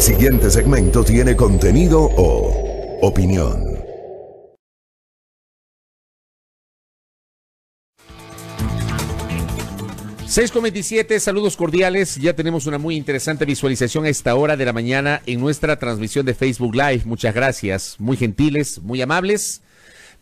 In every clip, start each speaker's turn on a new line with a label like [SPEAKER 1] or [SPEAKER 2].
[SPEAKER 1] siguiente segmento tiene contenido o opinión. 6.27 saludos cordiales. Ya tenemos una muy interesante visualización a esta hora de la mañana en nuestra transmisión de Facebook Live. Muchas gracias, muy gentiles, muy amables.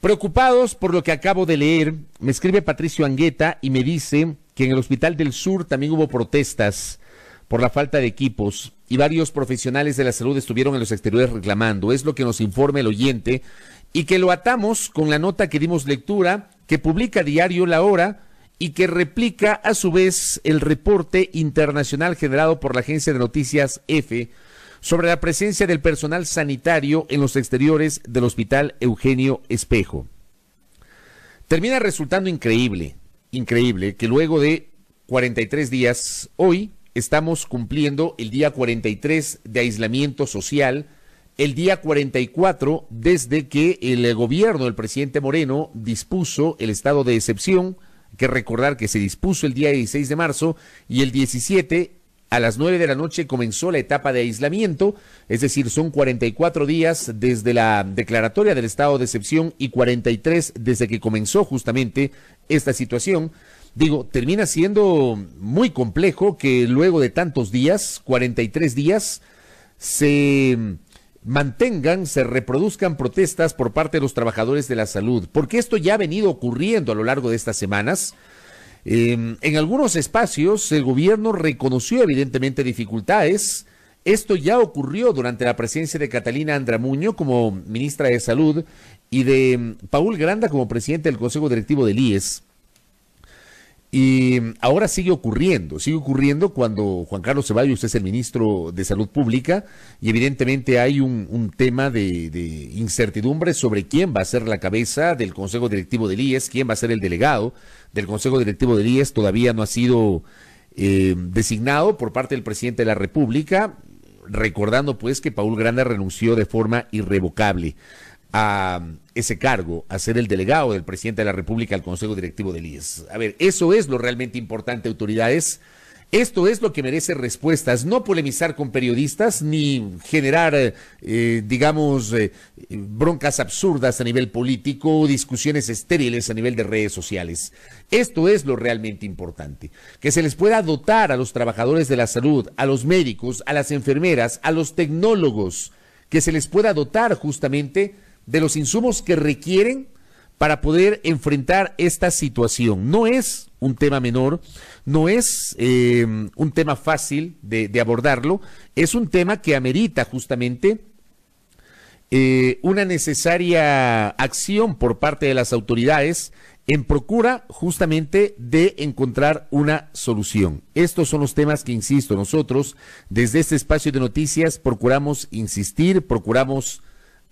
[SPEAKER 1] Preocupados por lo que acabo de leer, me escribe Patricio Angueta y me dice que en el Hospital del Sur también hubo protestas por la falta de equipos y varios profesionales de la salud estuvieron en los exteriores reclamando. Es lo que nos informa el oyente y que lo atamos con la nota que dimos lectura, que publica diario La Hora y que replica a su vez el reporte internacional generado por la agencia de noticias EFE sobre la presencia del personal sanitario en los exteriores del Hospital Eugenio Espejo. Termina resultando increíble, increíble, que luego de 43 días, hoy, estamos cumpliendo el día 43 de aislamiento social, el día 44 desde que el gobierno del presidente Moreno dispuso el estado de excepción, que recordar que se dispuso el día 16 de marzo y el 17 a las 9 de la noche comenzó la etapa de aislamiento, es decir, son 44 días desde la declaratoria del estado de excepción y 43 desde que comenzó justamente esta situación digo, termina siendo muy complejo que luego de tantos días, 43 días, se mantengan, se reproduzcan protestas por parte de los trabajadores de la salud, porque esto ya ha venido ocurriendo a lo largo de estas semanas. Em, en algunos espacios el gobierno reconoció evidentemente dificultades. Esto ya ocurrió durante la presencia de Catalina Andramuño como ministra de Salud y de em, Paul Granda como presidente del Consejo Directivo del IES. Y ahora sigue ocurriendo, sigue ocurriendo cuando Juan Carlos Ceballos es el ministro de Salud Pública y evidentemente hay un, tema de, incertidumbre sobre quién va a ser la cabeza del Consejo Directivo del IES, quién va a ser el delegado del Consejo Directivo del IES. Todavía no ha sido eh, designado por parte del presidente de la República, recordando pues que Paul Granda renunció de forma irrevocable a um, ese cargo, a ser el delegado del presidente de la República al Consejo Directivo del IES. A ver, eso es lo realmente importante, autoridades. Esto es lo que merece respuestas, no polemizar con periodistas ni generar, eh, digamos, eh, broncas absurdas a nivel político, o discusiones estériles a nivel de redes sociales. Esto es lo realmente importante, que se les pueda dotar a los trabajadores de la salud, a los médicos, a las enfermeras, a los tecnólogos, que se les pueda dotar justamente de los insumos que requieren para poder enfrentar esta situación. No es un tema menor, no es eh, un tema fácil de, abordarlo, es un tema que amerita justamente eh, una necesaria acción por parte de las autoridades en procura justamente de encontrar una solución. Estos son los temas que, insisto, nosotros desde este espacio de noticias procuramos insistir, procuramos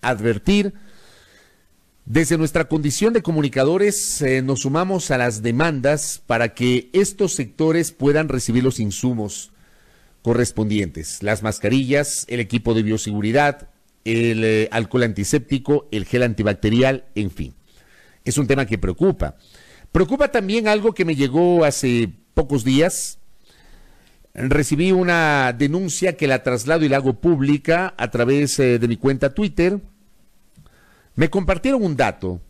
[SPEAKER 1] advertir. Desde nuestra condición de comunicadores eh, nos sumamos a las demandas para que estos sectores puedan recibir los insumos correspondientes, las mascarillas, el equipo de bioseguridad, el eh, alcohol antiséptico, el gel antibacterial, en fin. Es un tema que preocupa. Preocupa también algo que me llegó hace pocos días recibí una denuncia que la traslado y la hago pública a través eh, de mi cuenta Twitter. Me compartieron un dato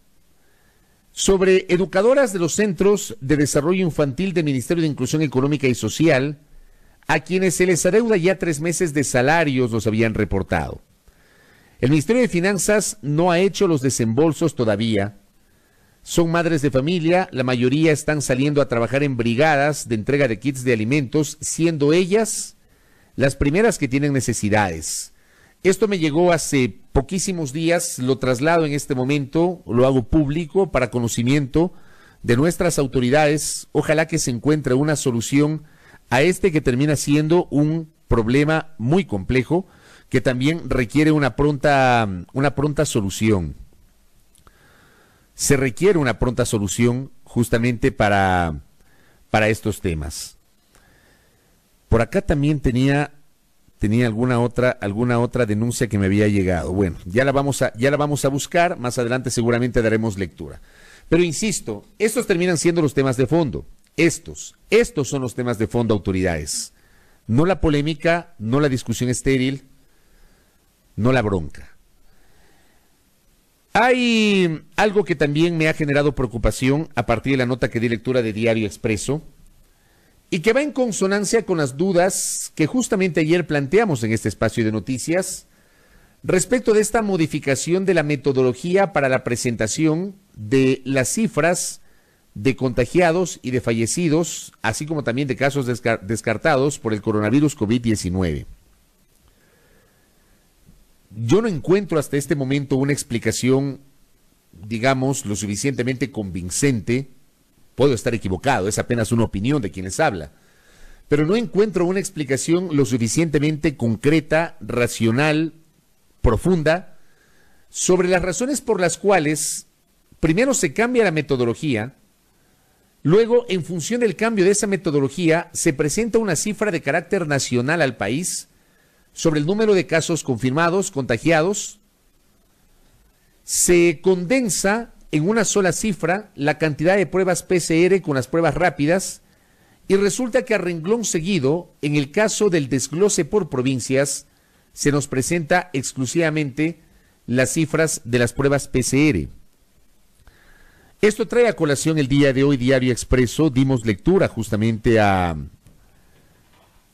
[SPEAKER 1] sobre educadoras de los Centros de Desarrollo Infantil del Ministerio de Inclusión Económica y Social, a quienes se les adeuda ya tres meses de salarios, los habían reportado. El Ministerio de Finanzas no ha hecho los desembolsos todavía son madres de familia, la mayoría están saliendo a trabajar en brigadas de entrega de kits de alimentos, siendo ellas las primeras que tienen necesidades. Esto me llegó hace poquísimos días, lo traslado en este momento, lo hago público para conocimiento de nuestras autoridades. Ojalá que se encuentre una solución a este que termina siendo un problema muy complejo que también requiere una pronta, una pronta solución se requiere una pronta solución justamente para, para estos temas. Por acá también tenía, tenía alguna otra, alguna otra denuncia que me había llegado. Bueno, ya la vamos a, ya la vamos a buscar, más adelante seguramente daremos lectura. Pero insisto, estos terminan siendo los temas de fondo. Estos, estos son los temas de fondo, autoridades. No la polémica, no la discusión estéril, no la bronca. Hay algo que también me ha generado preocupación a partir de la nota que di lectura de Diario Expreso y que va en consonancia con las dudas que justamente ayer planteamos en este espacio de noticias respecto de esta modificación de la metodología para la presentación de las cifras de contagiados y de fallecidos, así como también de casos descartados por el coronavirus COVID-19. Yo no encuentro hasta este momento una explicación, digamos, lo suficientemente convincente. Puedo estar equivocado, es apenas una opinión de quienes habla. Pero no encuentro una explicación lo suficientemente concreta, racional, profunda, sobre las razones por las cuales primero se cambia la metodología, luego en función del cambio de esa metodología se presenta una cifra de carácter nacional al país, sobre el número de casos confirmados, contagiados, se condensa en una sola cifra la cantidad de pruebas PCR con las pruebas rápidas y resulta que a renglón seguido, en el caso del desglose por provincias, se nos presenta exclusivamente las cifras de las pruebas PCR. Esto trae a colación el día de hoy Diario Expreso. Dimos lectura justamente a,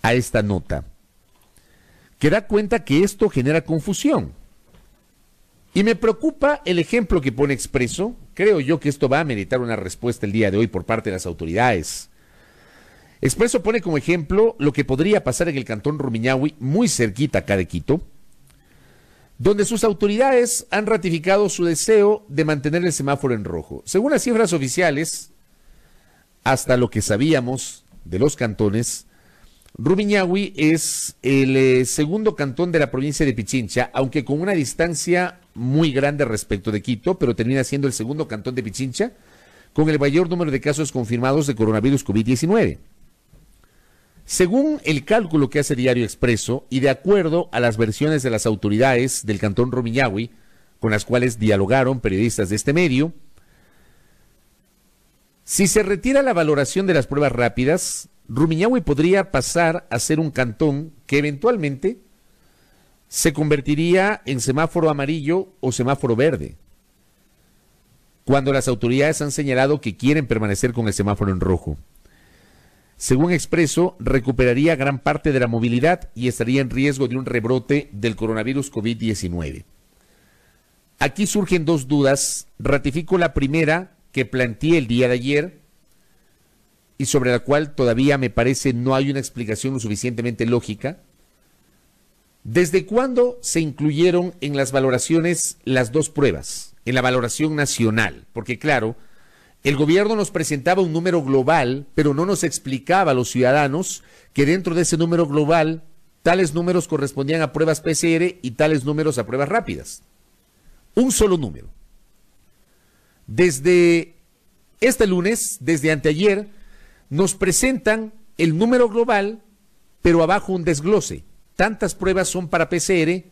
[SPEAKER 1] a esta nota que da cuenta que esto genera confusión. Y me preocupa el ejemplo que pone Expreso. Creo yo que esto va a meritar una respuesta el día de hoy por parte de las autoridades. Expreso pone como ejemplo lo que podría pasar en el cantón Rumiñahui, muy cerquita acá de Quito, donde sus autoridades han ratificado su deseo de mantener el semáforo en rojo. Según las cifras oficiales, hasta lo que sabíamos de los cantones, Rumiñahui es el eh, segundo cantón de la provincia de Pichincha, aunque con una distancia muy grande respecto de Quito, pero termina siendo el segundo cantón de Pichincha, con el mayor número de casos confirmados de coronavirus COVID-19. Según el cálculo que hace Diario Expreso y de acuerdo a las versiones de las autoridades del cantón Rumiñahui, con las cuales dialogaron periodistas de este medio, si se retira la valoración de las pruebas rápidas, Rumiñahui podría pasar a ser un cantón que eventualmente se convertiría en semáforo amarillo o semáforo verde, cuando las autoridades han señalado que quieren permanecer con el semáforo en rojo. Según Expreso, recuperaría gran parte de la movilidad y estaría en riesgo de un rebrote del coronavirus COVID-19. Aquí surgen dos dudas. Ratifico la primera que planteé el día de ayer y sobre la cual todavía me parece no hay una explicación lo suficientemente lógica. ¿Desde cuándo se incluyeron en las valoraciones las dos pruebas? En la valoración nacional, porque claro, el gobierno nos presentaba un número global, pero no nos explicaba a los ciudadanos que dentro de ese número global, tales números correspondían a pruebas PCR y tales números a pruebas rápidas. Un solo número. Desde este lunes, desde anteayer, nos presentan el número global, pero abajo un desglose. Tantas pruebas son para PCR,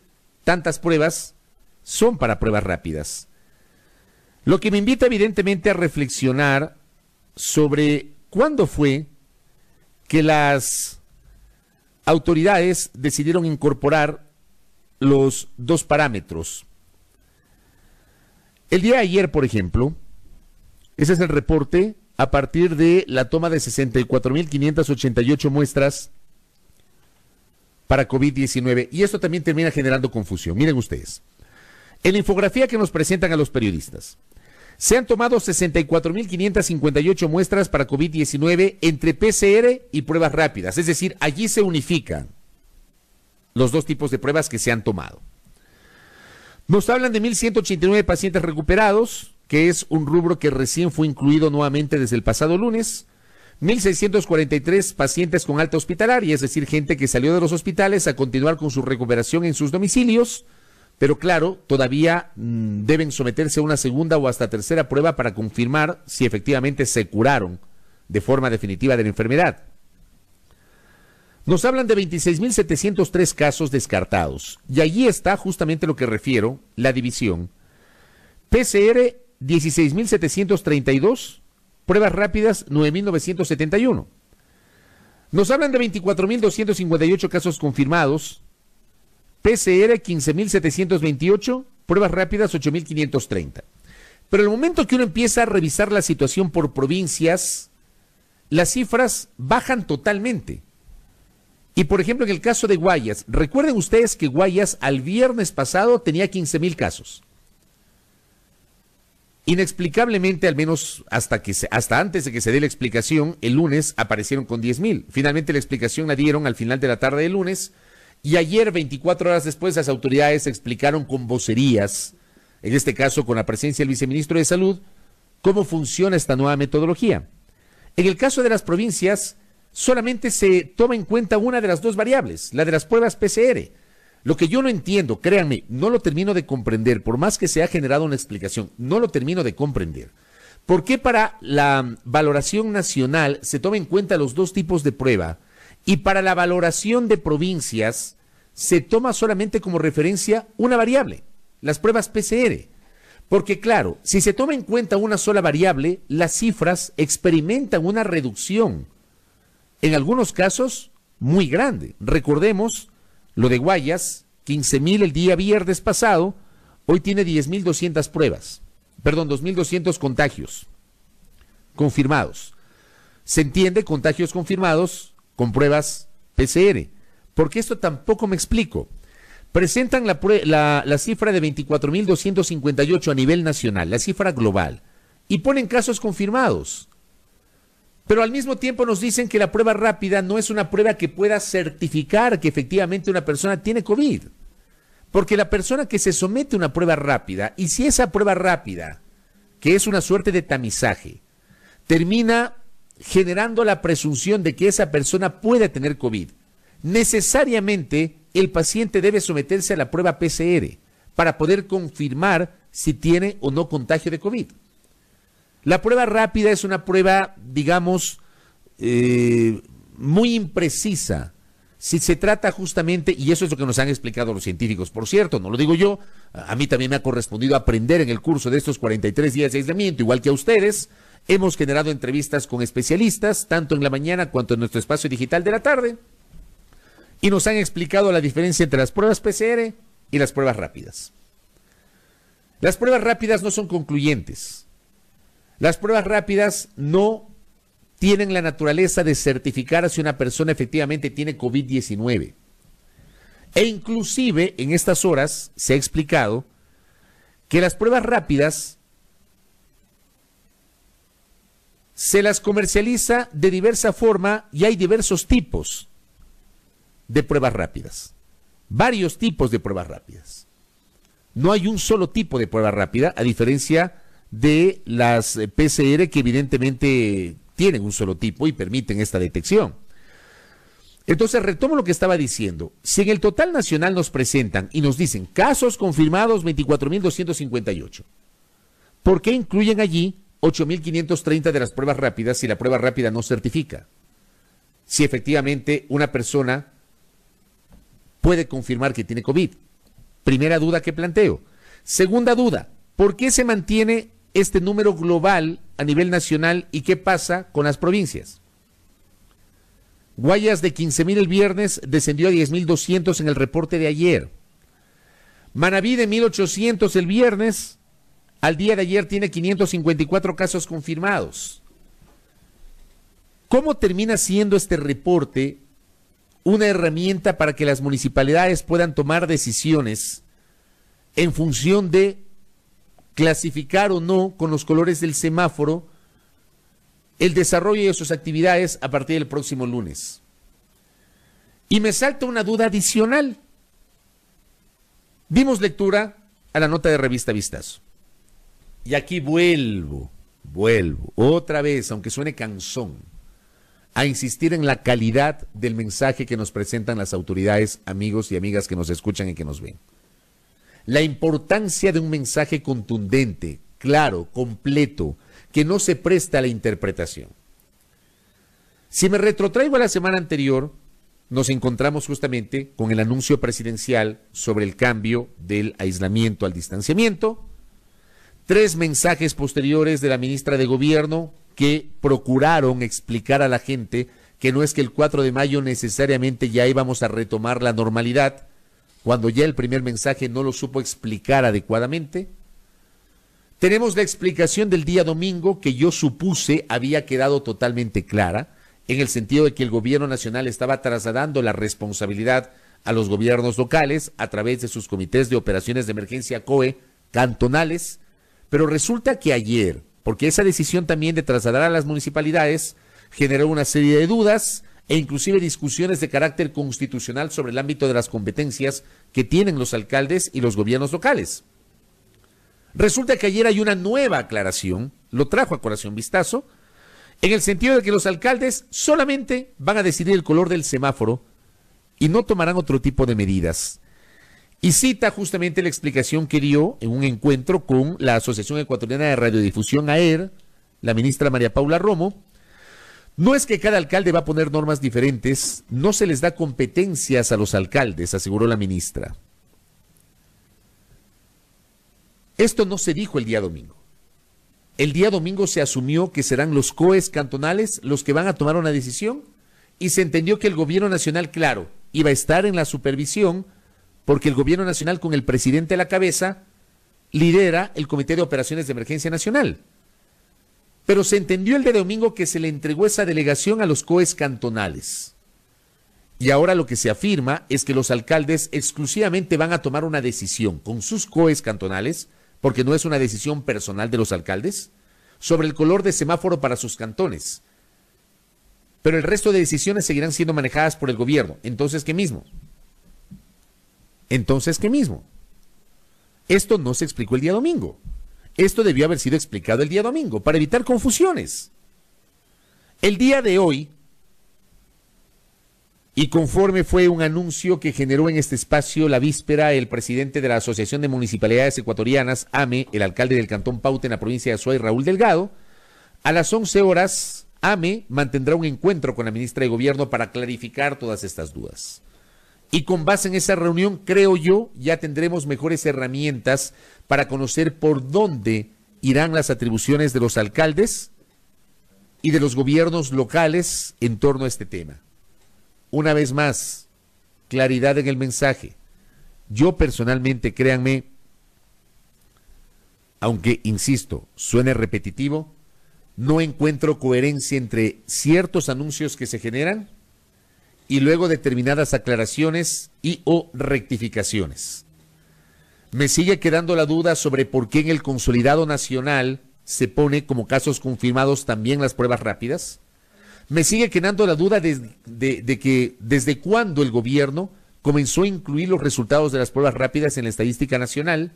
[SPEAKER 1] tantas pruebas son para pruebas rápidas. Lo que me invita evidentemente a reflexionar sobre cuándo fue que las autoridades decidieron incorporar los dos parámetros. El día de ayer, por ejemplo, ese es el reporte a partir de la toma de 64.588 muestras para COVID-19. Y esto también termina generando confusión. Miren ustedes. En la infografía que nos presentan a los periodistas, se han tomado 64.558 muestras para COVID-19 entre PCR y pruebas rápidas. Es decir, allí se unifican los dos tipos de pruebas que se han tomado. Nos hablan de 1.189 pacientes recuperados, que es un rubro que recién fue incluido nuevamente desde el pasado lunes. 1.643 pacientes con alta hospitalaria, es decir, gente que salió de los hospitales a continuar con su recuperación en sus domicilios, pero claro, todavía mm, deben someterse a una segunda o hasta tercera prueba para confirmar si efectivamente se curaron de forma definitiva de la enfermedad. Nos hablan de 26.703 casos descartados, y allí está justamente lo que refiero, la división. PCR 16.732, pruebas rápidas 9.971. Nos hablan de 24.258 casos confirmados, PCR 15.728, pruebas rápidas 8.530. Pero el momento que uno empieza a revisar la situación por provincias, las cifras bajan totalmente. Y por ejemplo, en el caso de Guayas, recuerden ustedes que Guayas al viernes pasado tenía 15 mil casos. Inexplicablemente, al menos hasta, que hasta antes de que se dé la explicación, el lunes aparecieron con 10.000. mil. Finalmente la explicación la dieron al final de la tarde del lunes y ayer, 24 horas después, las autoridades explicaron con vocerías, en este caso con la presencia del viceministro de Salud, cómo funciona esta nueva metodología. En el caso de las provincias, solamente se toma en cuenta una de las dos variables, la de las pruebas PCR lo que yo no entiendo, créanme, no lo termino de comprender, por más que se ha generado una explicación, no lo termino de comprender. ¿Por qué para la valoración nacional se toma en cuenta los dos tipos de prueba y para la valoración de provincias se toma solamente como referencia una variable, las pruebas PCR? Porque claro, si se toma en cuenta una sola variable, las cifras experimentan una reducción, en algunos casos muy grande. Recordemos lo de Guayas, 15.000 el día viernes pasado, hoy tiene 10.200 pruebas, perdón, 2.200 contagios confirmados. Se entiende contagios confirmados con pruebas PCR, porque esto tampoco me explico. Presentan la, la, la cifra de 24.258 a nivel nacional, la cifra global, y ponen casos confirmados. Pero al mismo tiempo nos dicen que la prueba rápida no es una prueba que pueda certificar que efectivamente una persona tiene COVID. Porque la persona que se somete a una prueba rápida, y si esa prueba rápida, que es una suerte de tamizaje, termina generando la presunción de que esa persona puede tener COVID, necesariamente el paciente debe someterse a la prueba PCR para poder confirmar si tiene o no contagio de COVID. La prueba rápida es una prueba, digamos, eh, muy imprecisa. Si se trata justamente, y eso es lo que nos han explicado los científicos, por cierto, no lo digo yo, a mí también me ha correspondido aprender en el curso de estos 43 días de aislamiento, igual que a ustedes, hemos generado entrevistas con especialistas, tanto en la mañana cuanto en nuestro espacio digital de la tarde, y nos han explicado la diferencia entre las pruebas PCR y las pruebas rápidas. Las pruebas rápidas no son concluyentes, las pruebas rápidas no tienen la naturaleza de certificar si una persona efectivamente tiene COVID-19. E inclusive en estas horas se ha explicado que las pruebas rápidas se las comercializa de diversa forma y hay diversos tipos de pruebas rápidas. Varios tipos de pruebas rápidas. No hay un solo tipo de prueba rápida, a diferencia de las eh, PCR que evidentemente tienen un solo tipo y permiten esta detección. Entonces, retomo lo que estaba diciendo. Si en el total nacional nos presentan y nos dicen casos confirmados 24.258, ¿por qué incluyen allí 8.530 de las pruebas rápidas si la prueba rápida no certifica? Si efectivamente una persona puede confirmar que tiene COVID. Primera duda que planteo. Segunda duda, ¿por qué se mantiene este número global a nivel nacional y qué pasa con las provincias. Guayas de 15.000 el viernes descendió a 10.200 en el reporte de ayer. Manabí de 1.800 el viernes, al día de ayer tiene 554 casos confirmados. ¿Cómo termina siendo este reporte una herramienta para que las municipalidades puedan tomar decisiones en función de clasificar o no con los colores del semáforo el desarrollo de sus actividades a partir del próximo lunes. Y me salta una duda adicional. Dimos lectura a la nota de revista Vistazo. Y aquí vuelvo, vuelvo, otra vez, aunque suene canzón, a insistir en la calidad del mensaje que nos presentan las autoridades, amigos y amigas que nos escuchan y que nos ven la importancia de un mensaje contundente, claro, completo, que no se presta a la interpretación. Si me retrotraigo a la semana anterior, nos encontramos justamente con el anuncio presidencial sobre el cambio del aislamiento al distanciamiento, tres mensajes posteriores de la ministra de Gobierno que procuraron explicar a la gente que no es que el 4 de mayo necesariamente ya íbamos a retomar la normalidad, cuando ya el primer mensaje no lo supo explicar adecuadamente. Tenemos la explicación del día domingo que yo supuse había quedado totalmente clara, en el sentido de que el gobierno nacional estaba trasladando la responsabilidad a los gobiernos locales a través de sus comités de operaciones de emergencia COE cantonales, pero resulta que ayer, porque esa decisión también de trasladar a las municipalidades generó una serie de dudas, e inclusive discusiones de carácter constitucional sobre el ámbito de las competencias que tienen los alcaldes y los gobiernos locales. Resulta que ayer hay una nueva aclaración, lo trajo a corazón vistazo, en el sentido de que los alcaldes solamente van a decidir el color del semáforo y no tomarán otro tipo de medidas. Y cita justamente la explicación que dio en un encuentro con la Asociación Ecuatoriana de Radiodifusión AER, la ministra María Paula Romo, no es que cada alcalde va a poner normas diferentes, no se les da competencias a los alcaldes, aseguró la ministra. Esto no se dijo el día domingo. El día domingo se asumió que serán los COES cantonales los que van a tomar una decisión y se entendió que el gobierno nacional, claro, iba a estar en la supervisión porque el gobierno nacional con el presidente a la cabeza lidera el Comité de Operaciones de Emergencia Nacional. Pero se entendió el de domingo que se le entregó esa delegación a los COES cantonales. Y ahora lo que se afirma es que los alcaldes exclusivamente van a tomar una decisión con sus COES cantonales, porque no es una decisión personal de los alcaldes, sobre el color de semáforo para sus cantones. Pero el resto de decisiones seguirán siendo manejadas por el gobierno. Entonces, ¿qué mismo? Entonces, ¿qué mismo? Esto no se explicó el día domingo. Esto debió haber sido explicado el día domingo para evitar confusiones. El día de hoy, y conforme fue un anuncio que generó en este espacio la víspera el presidente de la Asociación de Municipalidades Ecuatorianas, AME, el alcalde del Cantón Paute en la provincia de Azuay, Raúl Delgado, a las 11 horas, AME mantendrá un encuentro con la ministra de Gobierno para clarificar todas estas dudas. Y con base en esa reunión, creo yo, ya tendremos mejores herramientas para conocer por dónde irán las atribuciones de los alcaldes y de los gobiernos locales en torno a este tema. Una vez más, claridad en el mensaje. Yo personalmente, créanme, aunque, insisto, suene repetitivo, no encuentro coherencia entre ciertos anuncios que se generan y luego determinadas aclaraciones y o rectificaciones. Me sigue quedando la duda sobre por qué en el consolidado nacional se pone como casos confirmados también las pruebas rápidas. Me sigue quedando la duda de, que desde cuándo el gobierno comenzó a incluir los resultados de las pruebas rápidas en la estadística nacional.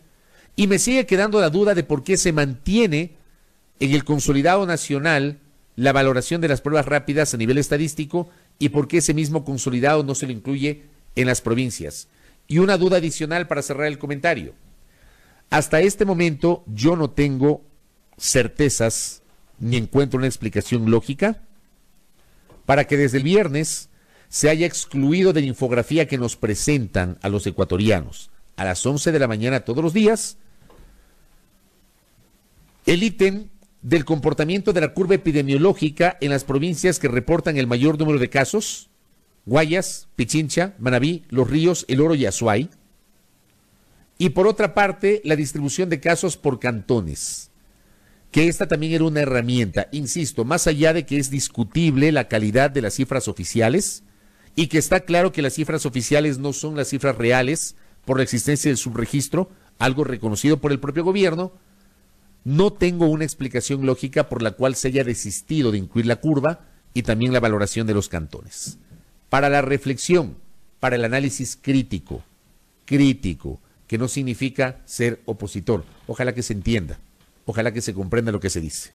[SPEAKER 1] Y me sigue quedando la duda de por qué se mantiene en el consolidado nacional la valoración de las pruebas rápidas a nivel estadístico y por qué ese mismo consolidado no se lo incluye en las provincias. Y una duda adicional para cerrar el comentario. Hasta este momento yo no tengo certezas ni encuentro una explicación lógica para que desde el viernes se haya excluido de la infografía que nos presentan a los ecuatorianos a las 11 de la mañana todos los días el ítem del comportamiento de la curva epidemiológica en las provincias que reportan el mayor número de casos? Guayas, Pichincha, Manabí, Los Ríos, El Oro y Azuay. Y por otra parte, la distribución de casos por cantones, que esta también era una herramienta. Insisto, más allá de que es discutible la calidad de las cifras oficiales y que está claro que las cifras oficiales no son las cifras reales por la existencia del subregistro, algo reconocido por el propio gobierno, no tengo una explicación lógica por la cual se haya desistido de incluir la curva y también la valoración de los cantones. Para la reflexión, para el análisis crítico, crítico, que no significa ser opositor. Ojalá que se entienda, ojalá que se comprenda lo que se dice.